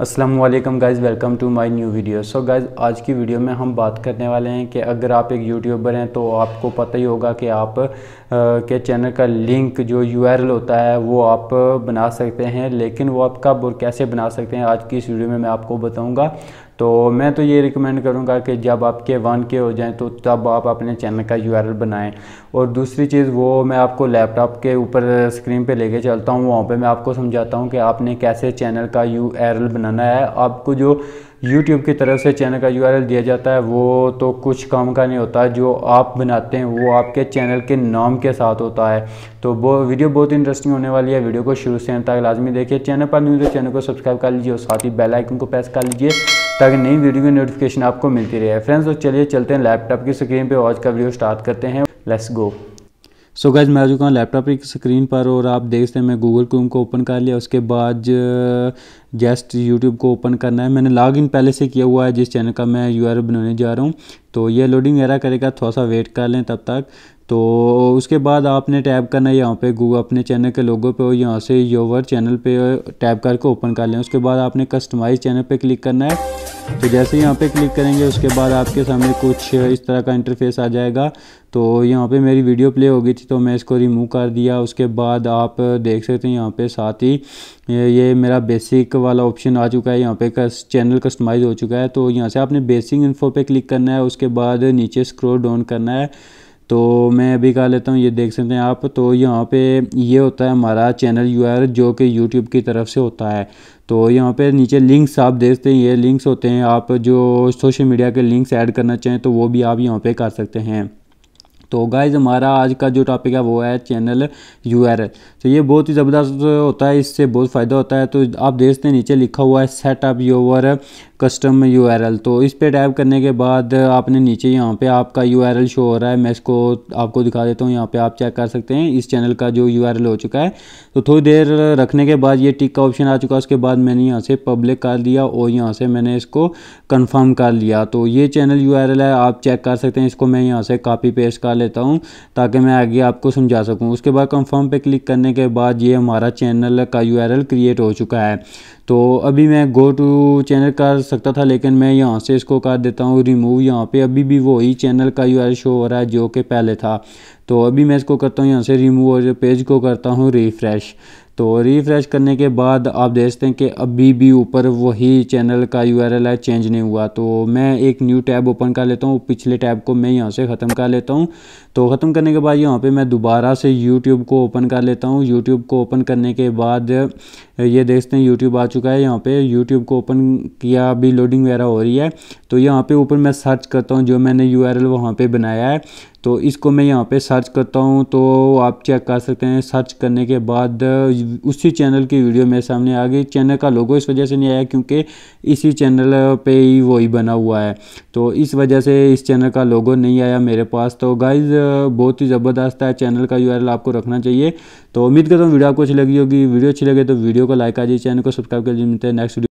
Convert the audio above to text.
Aslam guys welcome to my new video so guys आज की video में हम बात करने वाले हैं कि अगर आप एक यूट्यूबर हैं तो आपको पता ही होगा कि आप आ, के चैनल का लिंक जो एल होता है वो आप बना सकते हैं लेकिन वो आप कब और कैसे बना सकते हैं आज की इस वीडियो में मैं आपको बताऊंगा तो मैं तो ये रिकमेंड करूँगा कि जब आपके वन के हो जाएँ तो तब आप अपने चैनल का यू बनाएं और दूसरी चीज़ वो मैं आपको लैपटॉप के ऊपर स्क्रीन पे लेके चलता हूँ वहाँ पे मैं आपको समझाता हूँ कि आपने कैसे चैनल का यू बनाना है आपको जो यूट्यूब की तरफ से चैनल का यू दिया जाता है वो तो कुछ काम का नहीं होता जो आप बनाते हैं वो आपके चैनल के नाम के साथ होता है तो वो वीडियो बहुत इंटरेस्टिंग होने वाली है वीडियो को शुरू से अंत तक लाजमी देखिए चैनल पर न्यूज़ चैनल तो को सब्सक्राइब कर लीजिए और साथ ही बेल आइकन को प्रेस कर लीजिए ताकि नई वीडियो की नोटिफिकेशन आपको मिलती रहे फ्रेंड्स तो चलिए चलते हैं लैपटॉप की स्क्रीन पर आज का वीडियो स्टार्ट करते हैं लेट्स गो सो गैज मैं आ चुका हूँ लैपटॉप की स्क्रीन पर और आप देख सकते हैं मैं गूगल क्रोम को ओपन कर लिया उसके बाद जस्ट uh, यूट्यूब को ओपन करना है मैंने लॉग इन पहले से किया हुआ है जिस चैनल का मैं यू बनाने जा रहा हूँ तो ये लोडिंग एरा करेगा थोड़ा सा वेट कर लें तब तक तो उसके बाद आपने टैप करना है यहाँ पे गूगल अपने चैनल के लोगों पे और यहाँ से योवर चैनल पे टैब करके ओपन कर लें उसके बाद आपने कस्टमाइज चैनल पे क्लिक करना है तो जैसे यहाँ पे क्लिक करेंगे उसके बाद आपके सामने कुछ इस तरह का इंटरफेस आ जाएगा तो यहाँ पे मेरी वीडियो प्ले हो गई थी तो मैं इसको रिमूव कर दिया उसके बाद आप देख सकते हैं यहाँ पे साथ ही ये मेरा बेसिक वाला ऑप्शन आ चुका है यहाँ पे कस, चैनल कस्टमाइज़ हो चुका है तो यहाँ से आपने बेसिक इन्फो पे क्लिक करना है उसके बाद नीचे स्क्रोल डाउन करना है तो मैं अभी कह लेता हूँ ये देख सकते हैं आप तो यहाँ पे ये होता है हमारा चैनल यू जो कि यूट्यूब की तरफ से होता है तो यहाँ पे नीचे लिंक्स आप देखते हैं ये लिंक्स होते हैं आप जो सोशल मीडिया के लिंक्स ऐड करना चाहें तो वो भी आप यहाँ पे कर सकते हैं तो गाइज हमारा आज का जो टॉपिक है वो है चैनल यू तो ये बहुत ही ज़बरदस्त होता है इससे बहुत फ़ायदा होता है तो आप देखते हैं नीचे लिखा हुआ है सेटअप योर कस्टम एल तो इस पर टैप करने के बाद आपने नीचे यहाँ पे आपका एल शो हो रहा है मैं इसको आपको दिखा देता हूँ यहाँ पे आप चेक कर सकते हैं इस चैनल का जो एल हो चुका है तो थोड़ी देर रखने के बाद ये टिक का ऑप्शन आ चुका है उसके बाद मैंने यहाँ से पब्लिक कर लिया और यहाँ से मैंने इसको कन्फर्म कर लिया तो ये चैनल यू है आप चेक कर सकते हैं इसको मैं यहाँ से कापी पेस्ट कर लेता हूँ ताकि मैं आगे आपको समझा सकूँ उसके बाद कन्फर्म पर क्लिक करने के बाद ये हमारा चैनल का यू क्रिएट हो चुका है तो अभी मैं गो टू चैनल का सकता था लेकिन मैं यहाँ से इसको कर देता हूँ रिमूव यहाँ पे अभी भी वही चैनल का यू शो हो रहा है जो कि पहले था तो अभी मैं इसको करता हूँ यहाँ से रिमूव और पेज को करता हूँ रिफ्रेश तो रिफ़्रेश करने के बाद आप देखते हैं कि अभी भी ऊपर वही चैनल का यू आर एल है चेंज नहीं हुआ तो मैं एक न्यू टैब ओपन कर लेता हूँ पिछले टैब को मैं यहाँ से ख़त्म कर लेता हूँ तो ख़त्म करने के बाद यहाँ पे मैं दोबारा से यूट्यूब को ओपन कर लेता हूँ यूट्यूब को ओपन करने के बाद ये देखते हैं यूट्यूब आ चुका है यहाँ पर यूट्यूब को ओपन किया अभी लोडिंग वगैरह हो रही है तो यहाँ पर ऊपर मैं सर्च करता हूँ जो मैंने यू आर एल वहाँ पर बनाया है तो इसको मैं यहाँ पे सर्च करता हूँ तो आप चेक कर सकते हैं सर्च करने के बाद उसी चैनल की वीडियो मेरे सामने आ गई चैनल का लोगो इस वजह से नहीं आया क्योंकि इसी चैनल पे ही वही बना हुआ है तो इस वजह से इस चैनल का लोगो नहीं आया मेरे पास तो गाइज बहुत ही ज़बरदस्त है चैनल का यू आपको रखना चाहिए तो उम्मीद करता हूँ वीडियो आपको अच्छी लगी होगी वीडियो अच्छी लगे तो वीडियो को लाइक आ जाइए चैनल को सब्सक्राइब कर दीजिए नेक्स्ट